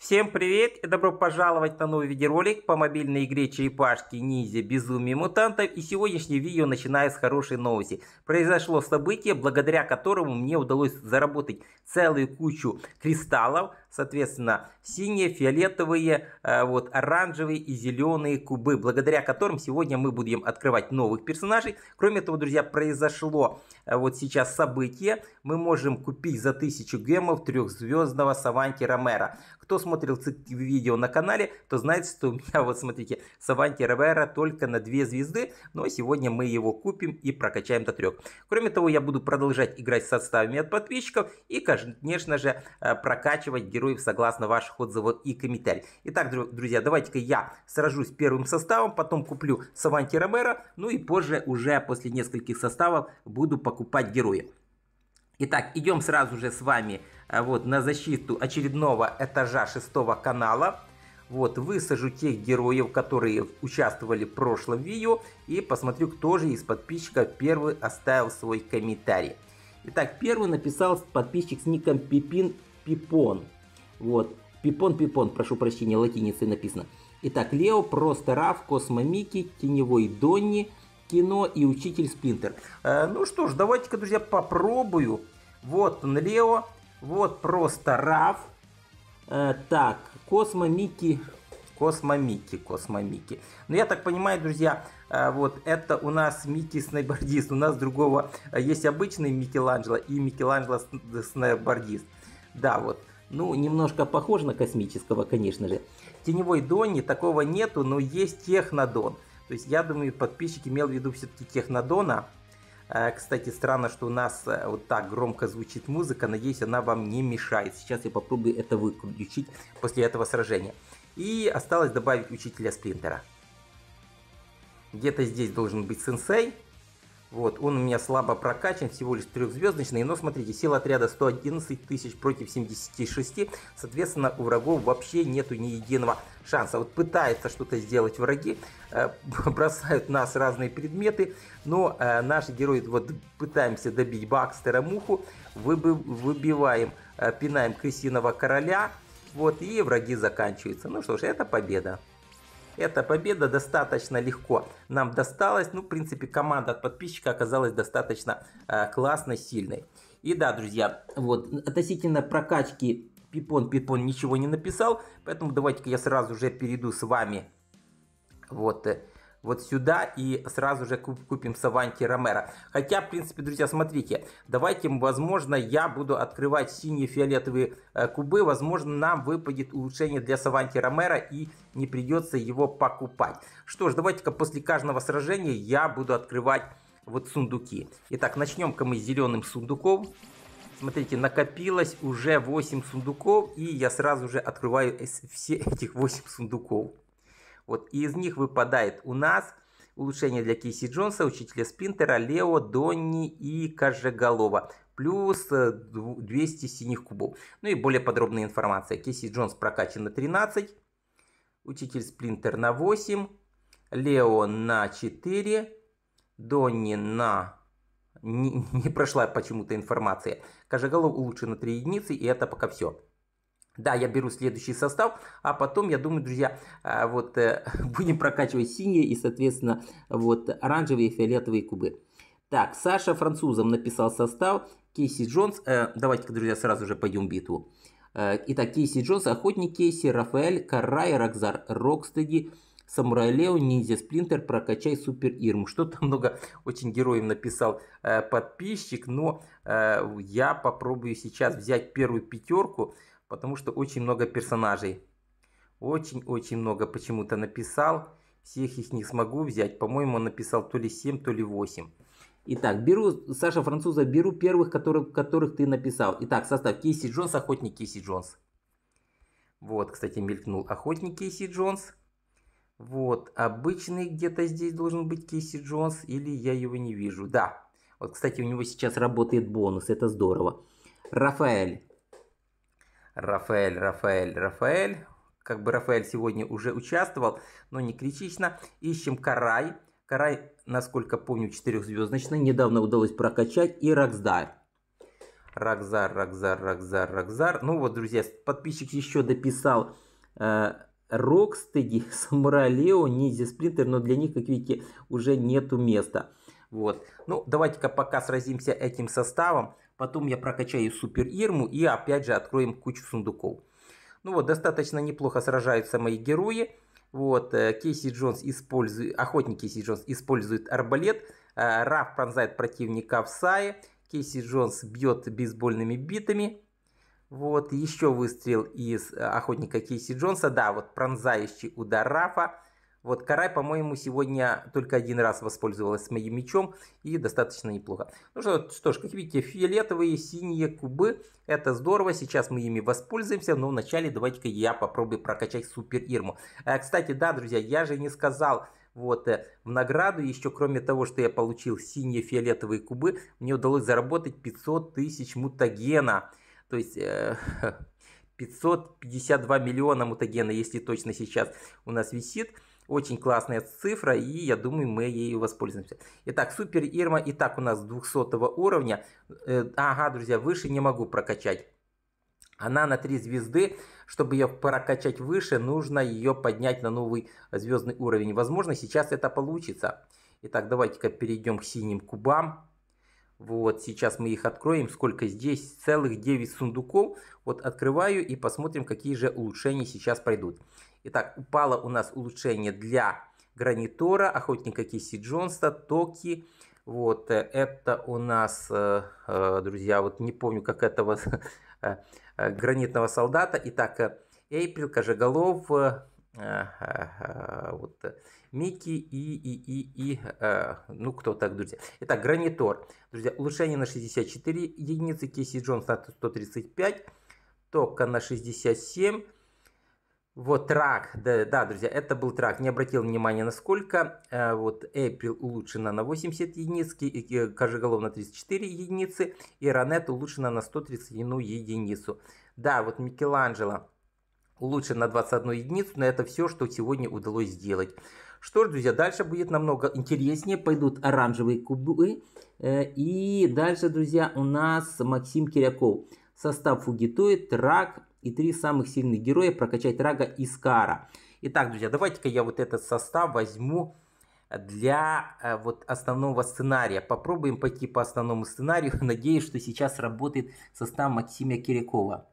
Всем привет и добро пожаловать на новый видеоролик по мобильной игре черепашки ниндзя безумие мутантов и сегодняшнее видео начинаю с хорошей новости. Произошло событие, благодаря которому мне удалось заработать целую кучу кристаллов, соответственно, синие, фиолетовые, э, вот, оранжевые и зеленые кубы, благодаря которым сегодня мы будем открывать новых персонажей. Кроме того, друзья, произошло э, вот сейчас событие. Мы можем купить за 1000 гемов трехзвездного Саванти Ромера. Кто смотрел видео на канале, то знает, что у меня, вот смотрите, Саванти Ромера только на 2 звезды, но сегодня мы его купим и прокачаем до 3. Кроме того, я буду продолжать играть с составами от подписчиков и, конечно же, э, прокачивать героев героев согласно ваших отзывов и комментариев. Итак, друзья, давайте-ка я сражусь первым составом, потом куплю Саванти Ромеро, ну и позже уже после нескольких составов буду покупать героя. Итак, идем сразу же с вами э, вот, на защиту очередного этажа шестого канала. Вот, высажу тех героев, которые участвовали в прошлом видео. И посмотрю, кто же из подписчиков первый оставил свой комментарий. Итак, первый написал подписчик с ником Пипин Пипон. Вот. Пипон, пипон, прошу прощения, латиницей написано. Итак, Лео, просто Раф, Космомики, Теневой Донни, кино и Учитель Сплинтер. Э, ну что ж, давайте-ка, друзья, попробую. Вот он, Лео, вот просто Раф. Э, так, Космомики, Космомики, Космомики. Но ну, я так понимаю, друзья, э, вот это у нас Микки Снайбордист. У нас другого э, есть обычный Микеланджело и Микеланджело Снайбордист. Да, вот ну, немножко похож на космического, конечно же. Теневой Донни такого нету, но есть Технодон. То есть, я думаю, подписчик имел в виду все-таки Технодона. А, кстати, странно, что у нас э, вот так громко звучит музыка. Надеюсь, она вам не мешает. Сейчас я попробую это выключить после этого сражения. И осталось добавить учителя Сплинтера. Где-то здесь должен быть сенсей. Вот, он у меня слабо прокачан, всего лишь трехзвездочный, но смотрите, сила отряда 111 тысяч против 76, соответственно, у врагов вообще нету ни единого шанса. Вот пытаются что-то сделать враги, э, бросают нас разные предметы, но э, наши герои, вот пытаемся добить Бакстера Муху, выбы, выбиваем, э, пинаем крысиного короля, вот, и враги заканчиваются. Ну что ж, это победа. Эта победа достаточно легко нам досталась. Ну, в принципе, команда от подписчика оказалась достаточно э, классной, сильной. И да, друзья, вот относительно прокачки Пипон, Пипон ничего не написал, поэтому давайте-ка я сразу же перейду с вами вот э, вот сюда и сразу же купим Саванти Ромера. Хотя, в принципе, друзья, смотрите, давайте, возможно, я буду открывать синие фиолетовые э, кубы, возможно, нам выпадет улучшение для Саванти Ромера и не придется его покупать. Что ж, давайте-ка после каждого сражения я буду открывать вот сундуки. Итак, начнем-ка мы с зеленым сундуком. Смотрите, накопилось уже 8 сундуков, и я сразу же открываю все этих 8 сундуков. Вот и из них выпадает у нас улучшение для Кейси Джонса, учителя Спинтера, Лео, Донни и Кожеголова. Плюс 200 э, синих кубов. Ну и более подробная информация. Кейси Джонс прокачан на 13. Учитель Сплинтер на 8. Лео на 4. Донни на... Не, не прошла почему-то информация. Кожеголов улучшен на 3 единицы, и это пока все. Да, я беру следующий состав, а потом, я думаю, друзья, а, вот э, будем прокачивать синие и, соответственно, вот оранжевые и фиолетовые кубы. Так, Саша французом написал состав, Кейси Джонс, э, давайте друзья, сразу же пойдем в битву. Э, итак, Кейси Джонс, Охотник Кейси, Рафаэль, Карай, Рокзар, Рокстеди, Самурай Лео, Ниндзя Сплинтер, прокачай Супер Ирму. Что-то много очень героев написал э, подписчик, но э, я попробую сейчас взять первую пятерку потому что очень много персонажей. Очень-очень много почему-то написал. Всех их не смогу взять. По-моему, написал то ли 7, то ли 8. Итак, беру, Саша Француза, беру первых, которых, которых ты написал. Итак, состав Кейси Джонс, Охотник Кейси Джонс. Вот, кстати, мелькнул Охотник Кейси Джонс. Вот, обычный где-то здесь должен быть Кейси Джонс, или я его не вижу. Да, вот, кстати, у него сейчас работает бонус, это здорово. Рафаэль, Рафаэль, Рафаэль, Рафаэль. Как бы Рафаэль сегодня уже участвовал, но не критично. Ищем Карай. Карай, насколько помню, четырехзвездочный. Недавно удалось прокачать. И Роксдар. Рокзар, Рокзар, Рокзар, Рокзар. Ну вот, друзья, подписчик еще дописал э, Рокстеди, Самурай Лео, Ниндзя Сплинтер, но для них, как видите, уже нету места. Вот. Ну, давайте-ка пока сразимся этим составом. Потом я прокачаю Супер Ирму и опять же откроем кучу сундуков. Ну вот, достаточно неплохо сражаются мои герои. Вот, э, Кейси Джонс использует, охотник Кейси Джонс использует арбалет, э, Раф пронзает противника в сае, Кейси Джонс бьет бейсбольными битами, вот, еще выстрел из э, охотника Кейси Джонса, да, вот пронзающий удар Рафа, вот Карай, по-моему, сегодня только один раз воспользовалась моим мечом и достаточно неплохо. Ну что, что ж, как видите, фиолетовые, синие кубы, это здорово, сейчас мы ими воспользуемся, но вначале давайте-ка я попробую прокачать Супер Ирму. Э, кстати, да, друзья, я же не сказал, вот, э, в награду еще, кроме того, что я получил синие фиолетовые кубы, мне удалось заработать 500 тысяч мутагена. То есть, э, 552 миллиона мутагена, если точно сейчас у нас висит. Очень классная цифра, и я думаю, мы ею воспользуемся. Итак, Супер Ирма и так у нас 200 уровня. Э, ага, друзья, выше не могу прокачать. Она на 3 звезды. Чтобы ее прокачать выше, нужно ее поднять на новый звездный уровень. Возможно, сейчас это получится. Итак, давайте-ка перейдем к синим кубам. Вот, сейчас мы их откроем. Сколько здесь? Целых 9 сундуков. Вот открываю и посмотрим, какие же улучшения сейчас пройдут. Итак, упало у нас улучшение для Гранитора, Охотника Киси Джонста, Токи. Вот, э, это у нас, э, э, друзья, вот не помню, как этого гранитного солдата. Итак, Эйприл, Кожеголов, вот, Микки и, и, и, и ну, кто так, друзья. Итак, Гранитор. Друзья, улучшение на 64 единицы, Кейси Джонс на 135, Тока на 67, вот трак, да, да, друзья, это был трак. Не обратил внимания, насколько. Э, вот April улучшена на 80 единиц, Кожеголов на 34 единицы, и Ранет улучшена на 131 единицу. Да, вот Микеланджело улучшен на 21 единицу, но это все, что сегодня удалось сделать. Что ж, друзья, дальше будет намного интереснее. Пойдут оранжевые кубы. Э, и дальше, друзья, у нас Максим Киряков. Состав Фугитой, Трак, и три самых сильных героя прокачать Рага и Скара. Итак, друзья, давайте-ка я вот этот состав возьму для э, вот основного сценария. Попробуем пойти по основному сценарию. Надеюсь, что сейчас работает состав Максима Кирякова.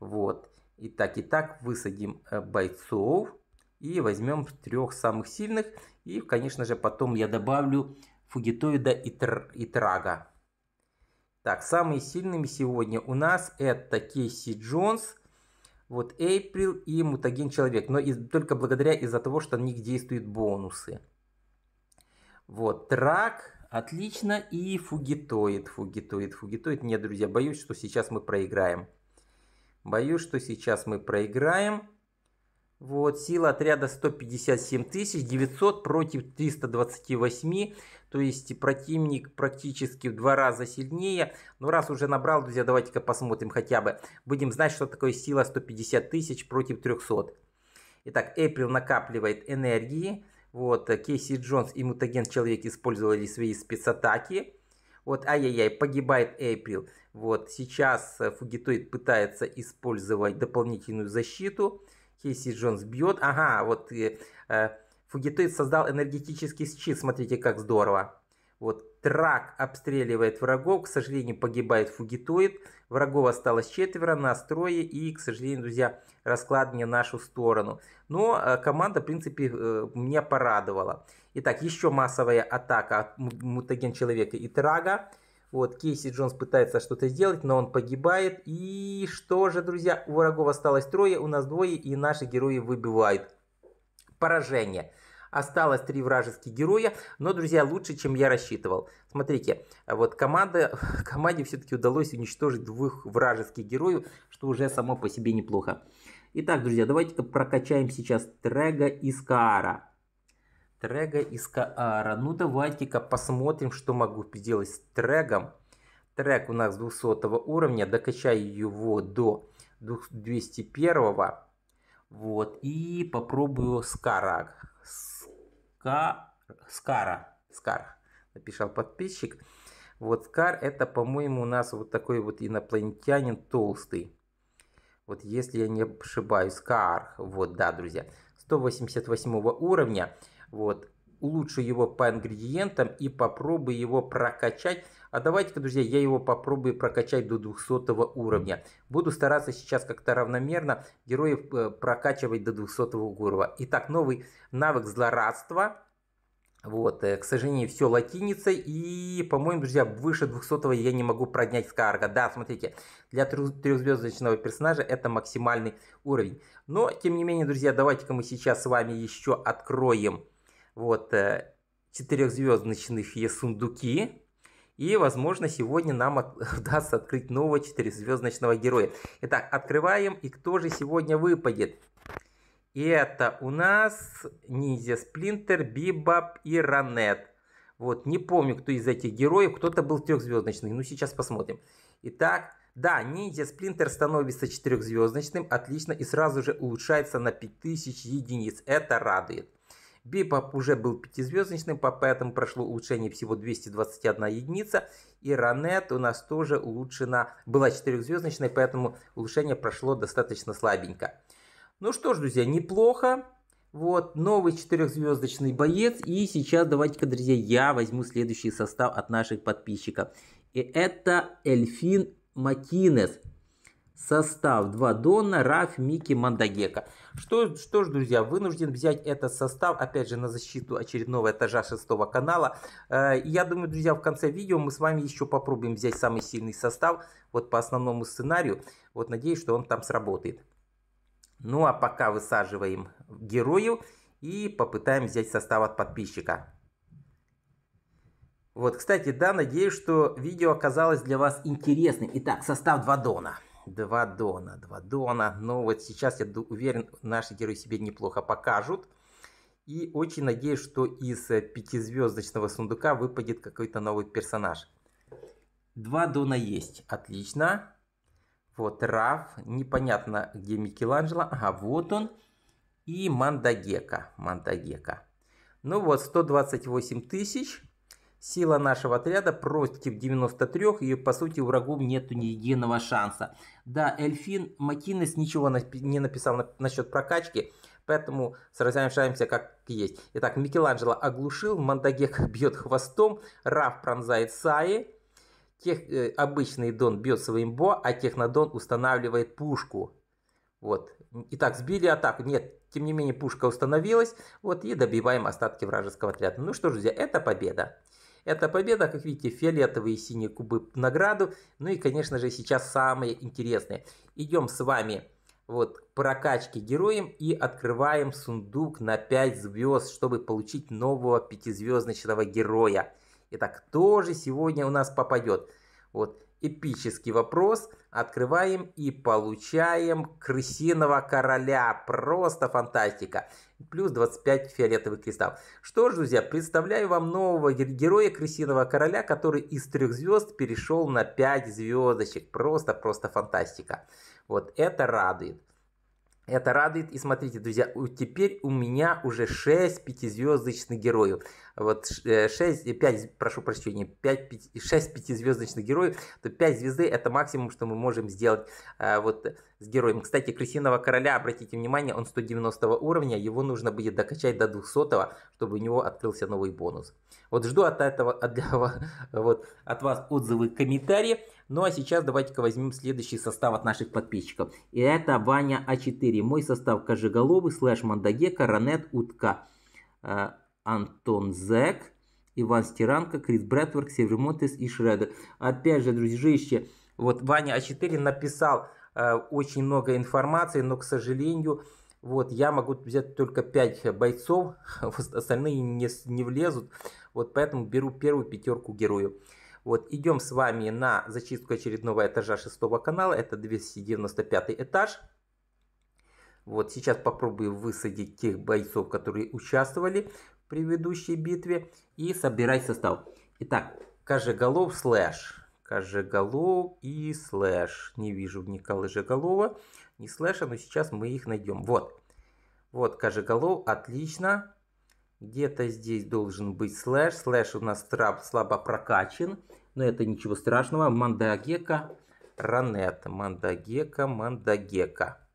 Вот. Итак, итак, высадим э, бойцов и возьмем трех самых сильных. И, конечно же, потом я добавлю Фугитоида и, тр... и Трага. Так, самыми сильными сегодня у нас это Кейси Джонс, вот Эйприл и Мутаген Человек. Но из, только благодаря из-за того, что на них действуют бонусы. Вот, Трак, отлично. И Фугитоид, Фугитоид, Фугитоид. Нет, друзья, боюсь, что сейчас мы проиграем. Боюсь, что сейчас мы проиграем. Вот, сила отряда 157 900 против 328. То есть противник практически в два раза сильнее. Но раз уже набрал, друзья, давайте-ка посмотрим хотя бы. Будем знать, что такое сила 150 тысяч против 300. Итак, Эприл накапливает энергии. Вот, э, Кейси Джонс и мутаген Человек использовали свои спецатаки. Вот, ай-яй-яй, погибает Эйприл. Вот, сейчас э, Фугитоид пытается использовать дополнительную защиту. Кейси Джонс бьет. Ага, вот э, э, Фугиты создал энергетический щит, смотрите, как здорово. Вот Трак обстреливает врагов, к сожалению, погибает фугитоид. Врагов осталось четверо, нас трое и, к сожалению, друзья, расклад не в нашу сторону. Но э, команда, в принципе, э, меня порадовала. Итак, еще массовая атака от мутаген человека и Трага. Вот, Кейси Джонс пытается что-то сделать, но он погибает. И что же, друзья, у врагов осталось трое, у нас двое, и наши герои выбивают поражение. Осталось три вражеских героя, но, друзья, лучше, чем я рассчитывал. Смотрите, вот команда, команде все-таки удалось уничтожить двух вражеских героев, что уже само по себе неплохо. Итак, друзья, давайте-ка прокачаем сейчас Трега из Каара. Трега из Каара. Ну, давайте-ка посмотрим, что могу сделать с Трегом. Трек у нас 200 уровня, докачаю его до 201 -го. Вот. И попробую Скара. Ска... Скара. Скар. Написал подписчик. Вот Скар это, по-моему, у нас вот такой вот инопланетянин толстый. Вот если я не ошибаюсь. Скар. Вот, да, друзья. 188 уровня. Вот. Улучшу его по ингредиентам и попробую его прокачать а давайте-ка, друзья, я его попробую прокачать до 200 уровня. Буду стараться сейчас как-то равномерно героев э, прокачивать до 200 уровня. Итак, новый навык злорадства. Вот, э, к сожалению, все латиница, и, по-моему, друзья, выше 200 я не могу поднять Скарга. Да, смотрите, для трехзвездочного персонажа это максимальный уровень. Но, тем не менее, друзья, давайте-ка мы сейчас с вами еще откроем вот э, четырехзвездочных сундуки. И, возможно, сегодня нам от... удастся открыть нового четырехзвездочного героя. Итак, открываем. И кто же сегодня выпадет? Это у нас Ниндзя Сплинтер, Бибаб и Ранет. Вот, не помню, кто из этих героев, кто-то был трехзвездочный, ну сейчас посмотрим. Итак, да, ниндзя Сплинтер становится четырехзвездочным, отлично, и сразу же улучшается на 5000 единиц, это радует. Бибоп уже был пятизвездочным, поэтому прошло улучшение всего 221 единица. И Ранет у нас тоже улучшена, была четырехзвездочной, поэтому улучшение прошло достаточно слабенько. Ну что ж, друзья, неплохо. Вот, новый четырехзвездочный боец. И сейчас давайте-ка, друзья, я возьму следующий состав от наших подписчиков. И это Эльфин Макинес состав 2 Дона, Раф, Мики, Мандагека. Что, что ж, друзья, вынужден взять этот состав, опять же, на защиту очередного этажа шестого канала. Э, я думаю, друзья, в конце видео мы с вами еще попробуем взять самый сильный состав, вот по основному сценарию. Вот надеюсь, что он там сработает. Ну а пока высаживаем героев и попытаем взять состав от подписчика. Вот, кстати, да, надеюсь, что видео оказалось для вас интересным. Итак, состав 2 дона. Два дона, два дона. Но вот сейчас, я уверен, наши герои себе неплохо покажут. И очень надеюсь, что из э, пятизвездочного сундука выпадет какой-то новый персонаж. Два дона есть. Отлично. Вот Раф. Непонятно, где Микеланджело. Ага, вот он. И Мандагека. Мандагека. Ну вот, 128 тысяч. Сила нашего отряда против 93, и по сути у врагов нету ни единого шанса. Да, Эльфин Макинес ничего не написал на, насчет прокачки, поэтому сражаемся как есть. Итак, Микеланджело оглушил, Мандагек бьет хвостом, Раф пронзает Саи, тех, э, обычный Дон бьет своим Бо, а Технодон устанавливает пушку. Вот. Итак, сбили атаку. Нет, тем не менее пушка установилась. Вот и добиваем остатки вражеского отряда. Ну что ж, друзья, это победа. Эта победа, как видите, фиолетовые и синие кубы награду. Ну и, конечно же, сейчас самые интересные. Идем с вами вот к прокачке героям и открываем сундук на 5 звезд, чтобы получить нового пятизвездочного героя. Итак, кто же сегодня у нас попадет? Вот эпический вопрос. Открываем и получаем крысиного короля. Просто фантастика. Плюс 25 фиолетовых кристаллов. Что ж, друзья, представляю вам нового героя крысиного короля, который из трех звезд перешел на 5 звездочек. Просто-просто фантастика. Вот это радует. Это радует. И смотрите, друзья, теперь у меня уже 6 пятизвездочных героев вот 6, э, 5, э, прошу прощения, 5, 5, 6 пятизвездочных героев, то 5 звезды это максимум, что мы можем сделать э, вот с героем. Кстати, Крысиного Короля, обратите внимание, он 190 уровня, его нужно будет докачать до 200, чтобы у него открылся новый бонус. Вот жду от этого, от, вот, от вас отзывы, комментарии. Ну а сейчас давайте-ка возьмем следующий состав от наших подписчиков. И это Ваня А4. Мой состав Кожеголовый, Слэш Мандаге, Коронет, Утка. Антон Зек, Иван Стиранко, Крис Брэдворк, Север Монтес и Шредер. Опять же, дружище, вот Ваня А4 написал э, очень много информации, но, к сожалению, вот, я могу взять только 5 бойцов, а остальные не, не влезут. Вот поэтому беру первую пятерку героев. Вот, идем с вами на зачистку очередного этажа шестого канала. Это 295 этаж. Вот, сейчас попробую высадить тех бойцов, которые участвовали предыдущей битве. И собирай состав. Итак, Кожеголов слэш. Кожеголов и слэш. Не вижу Николая Жеголова, ни слэша, но сейчас мы их найдем. Вот. Вот Кожеголов, отлично. Где-то здесь должен быть слэш. Слэш у нас трап слабо прокачан, но это ничего страшного. Мандагека, Ранет. Мандагека, Мандагека.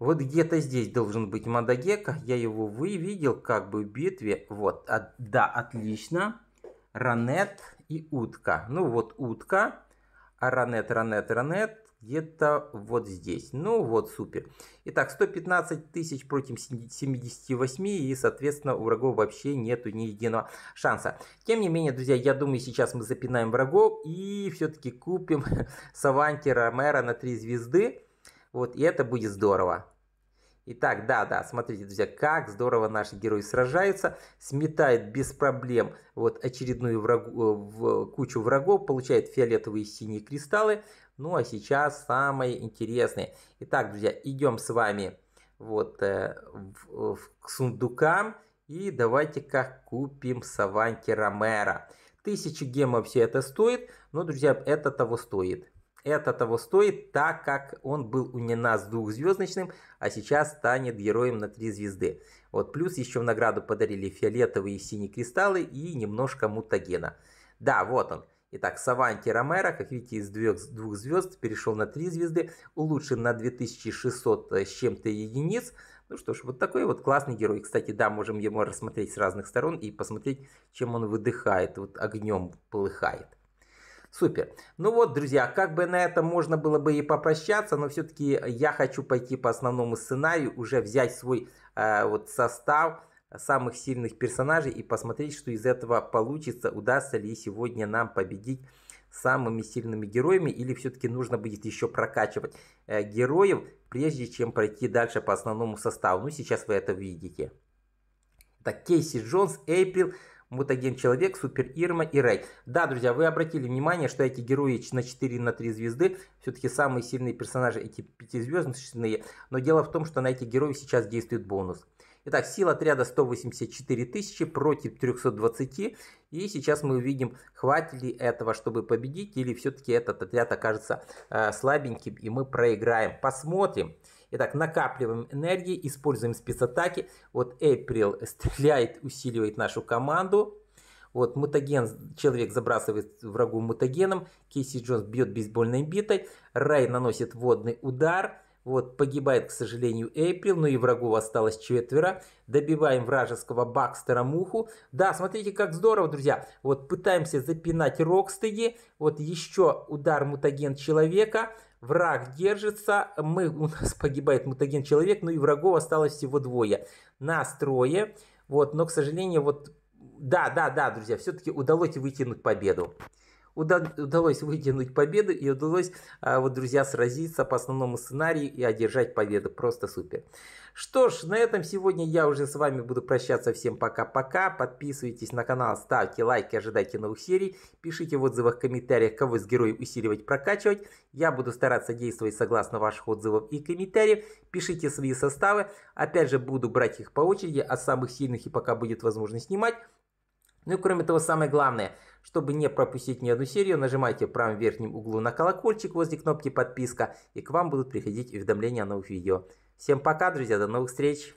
Вот где-то здесь должен быть Мадагека. Я его выведел как бы в битве. Вот, а, да, отлично. Ранет и утка. Ну вот утка. А ранет, ранет, ранет где-то вот здесь. Ну вот, супер. Итак, 115 тысяч против 78, и, соответственно, у врагов вообще нету ни единого шанса. Тем не менее, друзья, я думаю, сейчас мы запинаем врагов и все-таки купим Саванти Ромера на 3 звезды. Вот, и это будет здорово. Итак, да, да, смотрите, друзья, как здорово наши герои сражаются, сметает без проблем вот очередную врагу, э, в, кучу врагов, получает фиолетовые и синие кристаллы. Ну а сейчас самое интересное. Итак, друзья, идем с вами вот э, в, э, в, к сундукам и давайте-ка купим Саванки Ромера. Тысячи гемов все это стоит, но, друзья, это того стоит это того стоит, так как он был у нас двухзвездочным, а сейчас станет героем на три звезды. Вот плюс еще в награду подарили фиолетовые и синие кристаллы и немножко мутагена. Да, вот он. Итак, Саванти Ромеро, как видите, из двух, двух звезд перешел на три звезды, улучшен на 2600 э, с чем-то единиц. Ну что ж, вот такой вот классный герой. Кстати, да, можем его рассмотреть с разных сторон и посмотреть, чем он выдыхает, вот огнем полыхает. Супер. Ну вот, друзья, как бы на этом можно было бы и попрощаться, но все-таки я хочу пойти по основному сценарию, уже взять свой э, вот состав самых сильных персонажей и посмотреть, что из этого получится, удастся ли сегодня нам победить самыми сильными героями, или все-таки нужно будет еще прокачивать э, героев, прежде чем пройти дальше по основному составу. Ну, сейчас вы это видите. Так, Кейси Джонс, Эйприл, Мутаген Человек, Супер Ирма и Рэй. Да, друзья, вы обратили внимание, что эти герои на 4 на 3 звезды все-таки самые сильные персонажи эти пятизвездочные. Но дело в том, что на этих героев сейчас действует бонус. Итак, сила отряда 184 тысячи против 320. И сейчас мы увидим, хватит ли этого, чтобы победить, или все-таки этот отряд окажется э, слабеньким, и мы проиграем. Посмотрим. Итак, накапливаем энергии, используем спецатаки. Вот Эйприл стреляет, усиливает нашу команду. Вот мутаген, человек забрасывает врагу мутагеном, Кейси Джонс бьет бейсбольной битой, Рай наносит водный удар, вот, погибает, к сожалению, Эйприл, но и врагов осталось четверо. Добиваем вражеского Бакстера Муху. Да, смотрите, как здорово, друзья. Вот, пытаемся запинать Рокстеди. Вот, еще удар мутаген человека. Враг держится, мы, у нас погибает мутаген человек, ну и врагов осталось всего двое. Нас трое, вот, но, к сожалению, вот, да, да, да, друзья, все-таки удалось вытянуть победу удалось вытянуть победу и удалось, а, вот, друзья, сразиться по основному сценарию и одержать победу. Просто супер. Что ж, на этом сегодня я уже с вами буду прощаться. Всем пока-пока. Подписывайтесь на канал, ставьте лайки, ожидайте новых серий. Пишите в отзывах, комментариях, кого из героев усиливать, прокачивать. Я буду стараться действовать согласно ваших отзывов и комментариев. Пишите свои составы. Опять же, буду брать их по очереди. От самых сильных и пока будет возможность снимать. Ну и кроме того, самое главное, чтобы не пропустить ни одну серию, нажимайте в правом верхнем углу на колокольчик возле кнопки подписка, и к вам будут приходить уведомления о новых видео. Всем пока, друзья, до новых встреч!